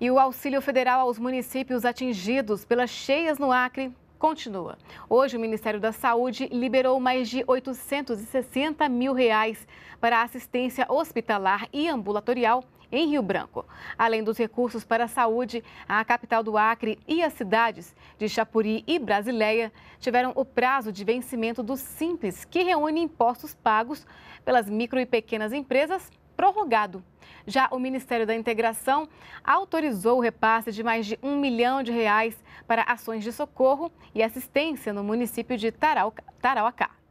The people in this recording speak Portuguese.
E o auxílio federal aos municípios atingidos pelas cheias no Acre continua. Hoje, o Ministério da Saúde liberou mais de 860 mil reais para assistência hospitalar e ambulatorial em Rio Branco. Além dos recursos para a saúde, a capital do Acre e as cidades de Chapuri e Brasileia tiveram o prazo de vencimento do Simples, que reúne impostos pagos pelas micro e pequenas empresas, prorrogado já o Ministério da Integração autorizou o repasse de mais de um milhão de reais para ações de socorro e assistência no município de Tarauacá.